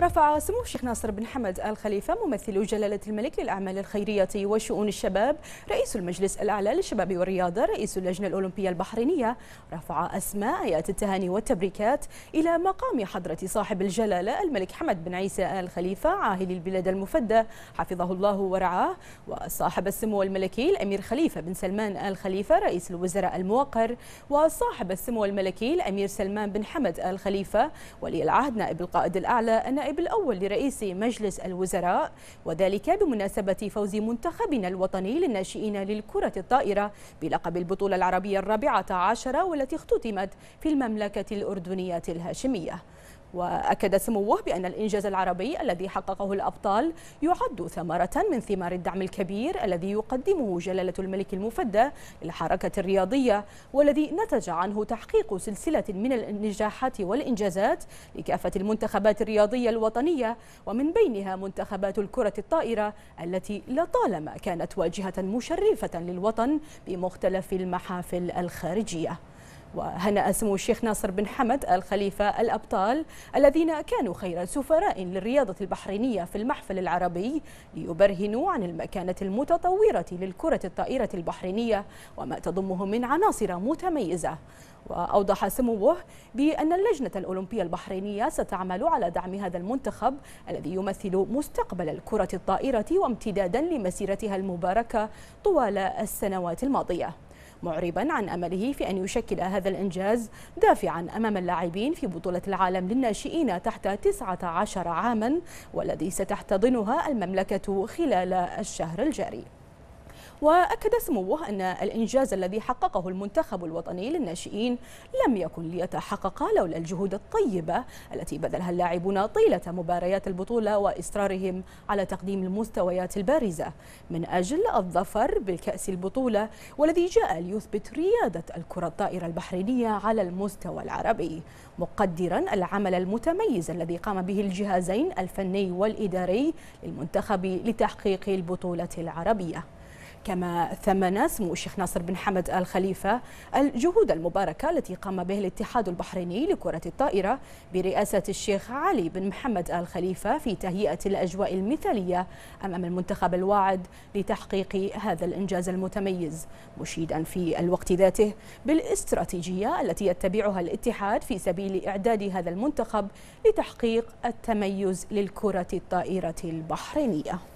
رفع سمو الشيخ ناصر بن حمد آل خليفة ممثل جلالة الملك للأعمال الخيرية وشؤون الشباب رئيس المجلس الأعلى للشباب والرياضة رئيس اللجنة الأولمبية البحرينية رفع أسماء آيات التهاني والتبريكات إلى مقام حضرة صاحب الجلالة الملك حمد بن عيسى آل خليفة عاهل البلاد المفدى حفظه الله ورعاه وصاحب السمو الملكي الأمير خليفة بن سلمان آل خليفة رئيس الوزراء الموقر وصاحب السمو الملكي الأمير سلمان بن حمد آل خليفة ولي العهد نائب القائد الأعلى أن النائب الأول لرئيس مجلس الوزراء وذلك بمناسبة فوز منتخبنا الوطني للناشئين للكرة الطائرة بلقب البطولة العربية الرابعة عشرة والتي اختتمت في المملكة الأردنية الهاشمية وأكد سموه بأن الإنجاز العربي الذي حققه الأبطال يعد ثمرة من ثمار الدعم الكبير الذي يقدمه جلالة الملك المفدى للحركة الرياضية والذي نتج عنه تحقيق سلسلة من النجاحات والإنجازات لكافة المنتخبات الرياضية الوطنية ومن بينها منتخبات الكرة الطائرة التي لطالما كانت واجهة مشرفة للوطن بمختلف المحافل الخارجية وهنأ سمو الشيخ ناصر بن حمد الخليفة الأبطال الذين كانوا خير سفراء للرياضة البحرينية في المحفل العربي ليبرهنوا عن المكانة المتطورة للكرة الطائرة البحرينية وما تضمه من عناصر متميزة وأوضح سموه بأن اللجنة الأولمبية البحرينية ستعمل على دعم هذا المنتخب الذي يمثل مستقبل الكرة الطائرة وامتدادا لمسيرتها المباركة طوال السنوات الماضية معربا عن أمله في أن يشكل هذا الإنجاز دافعا أمام اللاعبين في بطولة العالم للناشئين تحت 19 عاما والذي ستحتضنها المملكة خلال الشهر الجاري وأكد سموه أن الإنجاز الذي حققه المنتخب الوطني للناشئين لم يكن ليتحقق لولا الجهود الطيبة التي بذلها اللاعبون طيلة مباريات البطولة وإصرارهم على تقديم المستويات البارزة من أجل الظفر بالكأس البطولة والذي جاء ليثبت ريادة الكرة الطائرة البحرينية على المستوى العربي مقدرا العمل المتميز الذي قام به الجهازين الفني والإداري للمنتخب لتحقيق البطولة العربية كما ثمن سمو الشيخ ناصر بن حمد آل خليفة الجهود المباركة التي قام به الاتحاد البحريني لكرة الطائرة برئاسة الشيخ علي بن محمد آل خليفة في تهيئة الأجواء المثالية أمام المنتخب الواعد لتحقيق هذا الإنجاز المتميز مشيدا في الوقت ذاته بالاستراتيجية التي يتبعها الاتحاد في سبيل إعداد هذا المنتخب لتحقيق التميز للكرة الطائرة البحرينية